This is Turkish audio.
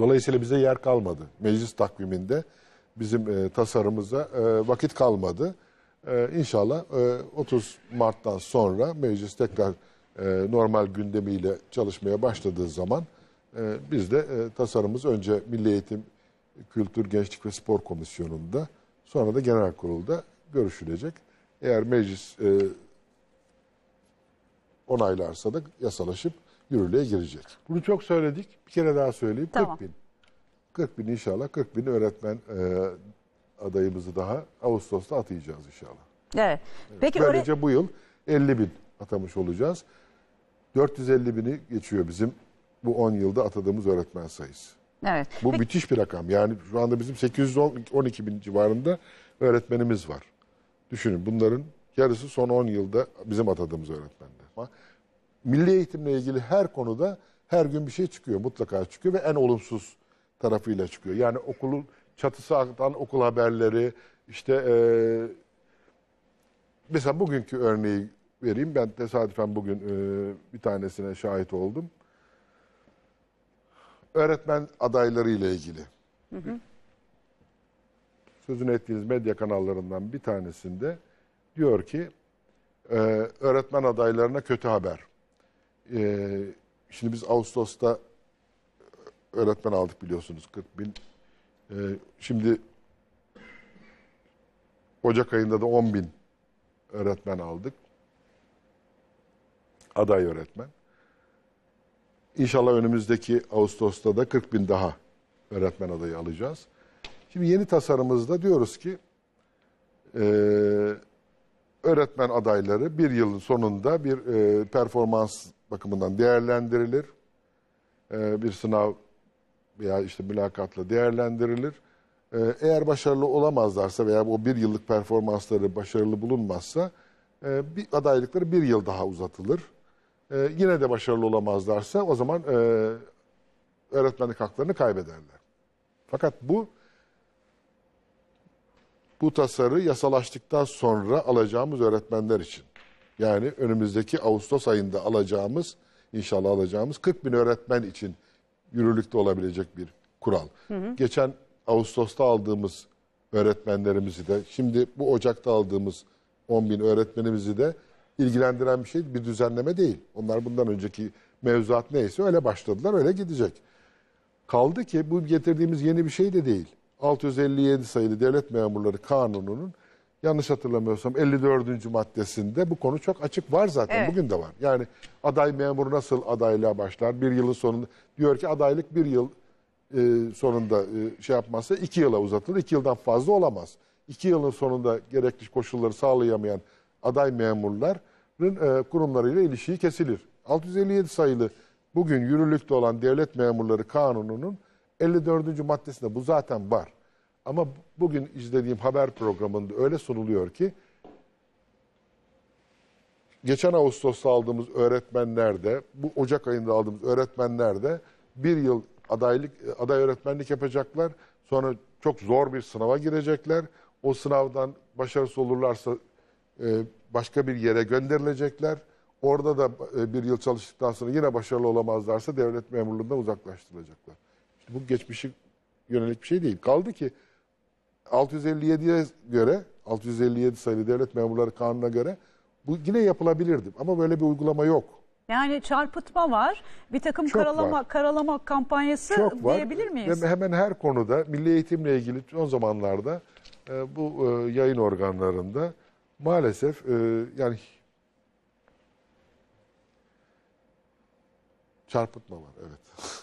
Dolayısıyla bize yer kalmadı. Meclis takviminde bizim e, tasarımıza e, vakit kalmadı. E, inşallah e, 30 Mart'tan sonra meclis tekrar e, normal gündemiyle çalışmaya başladığı zaman e, biz de e, tasarımız önce Milli Eğitim, Kültür, Gençlik ve Spor Komisyonu'nda sonra da Genel Kurul'da görüşülecek. Eğer meclis e, onaylarsa da yasalaşıp yürürlüğe girecek. Bunu çok söyledik. Bir kere daha söyleyeyim. Tamam. 40 bin. 40 bin inşallah. 40 bin öğretmen e, adayımızı daha Ağustos'ta atayacağız inşallah. Evet. Peki Böylece öyle... bu yıl 50 bin atamış olacağız. 450 bini geçiyor bizim bu 10 yılda atadığımız öğretmen sayısı. Evet. Bu Peki... müthiş bir rakam. Yani şu anda bizim 812 bin civarında öğretmenimiz var. Düşünün bunların yarısı son 10 yılda bizim atadığımız öğretmenler milli eğitimle ilgili her konuda her gün bir şey çıkıyor. Mutlaka çıkıyor ve en olumsuz tarafıyla çıkıyor. Yani okulun çatısı altından okul haberleri işte e, mesela bugünkü örneği vereyim. Ben tesadüfen bugün e, bir tanesine şahit oldum. Öğretmen adayları ile ilgili. Hı hı. Sözünü ettiğiniz medya kanallarından bir tanesinde diyor ki e, öğretmen adaylarına kötü haber e, şimdi biz Ağustos'ta öğretmen aldık biliyorsunuz 40 bin. E, şimdi Ocak ayında da 10 bin öğretmen aldık. Aday öğretmen. İnşallah önümüzdeki Ağustos'ta da 40 bin daha öğretmen adayı alacağız. Şimdi yeni tasarımızda diyoruz ki e, öğretmen adayları bir yılın sonunda bir e, performans bakımından değerlendirilir. E, bir sınav veya işte mülakatla değerlendirilir. E, eğer başarılı olamazlarsa veya o bir yıllık performansları başarılı bulunmazsa e, bir adaylıkları bir yıl daha uzatılır. E, yine de başarılı olamazlarsa o zaman e, öğretmenlik haklarını kaybederler. Fakat bu bu tasarı yasalaştıktan sonra alacağımız öğretmenler için. Yani önümüzdeki Ağustos ayında alacağımız, inşallah alacağımız 40 bin öğretmen için yürürlükte olabilecek bir kural. Hı hı. Geçen Ağustos'ta aldığımız öğretmenlerimizi de, şimdi bu Ocak'ta aldığımız 10 bin öğretmenimizi de ilgilendiren bir şey, bir düzenleme değil. Onlar bundan önceki mevzuat neyse öyle başladılar, öyle gidecek. Kaldı ki bu getirdiğimiz yeni bir şey de değil. 657 sayılı devlet memurları kanununun yanlış hatırlamıyorsam 54. maddesinde bu konu çok açık var zaten evet. bugün de var. Yani aday memur nasıl adaylığa başlar bir yılın sonunda diyor ki adaylık bir yıl e, sonunda e, şey yapmazsa iki yıla uzatılır iki yıldan fazla olamaz. İki yılın sonunda gerekli koşulları sağlayamayan aday memurların e, kurumlarıyla ilişiği kesilir. 657 sayılı bugün yürürlükte olan devlet memurları kanununun 54. maddesinde bu zaten var. Ama bugün izlediğim haber programında öyle sunuluyor ki geçen Ağustos'ta aldığımız öğretmenler de, bu Ocak ayında aldığımız öğretmenler de bir yıl adaylık aday öğretmenlik yapacaklar. Sonra çok zor bir sınava girecekler. O sınavdan başarısız olurlarsa e, başka bir yere gönderilecekler. Orada da e, bir yıl çalıştıktan sonra yine başarılı olamazlarsa devlet memurluğundan uzaklaştırılacaklar. İşte bu geçmişi yönelik bir şey değil. Kaldı ki 657'ye göre 657 sayılı devlet memurları kanununa göre bu yine yapılabilirdi ama böyle bir uygulama yok. Yani çarpıtma var. Bir takım Çok karalama var. karalama kampanyası Çok var. diyebilir miyiz? Ve hemen her konuda milli eğitimle ilgili o zamanlarda e, bu e, yayın organlarında maalesef e, yani çarpıtma var evet.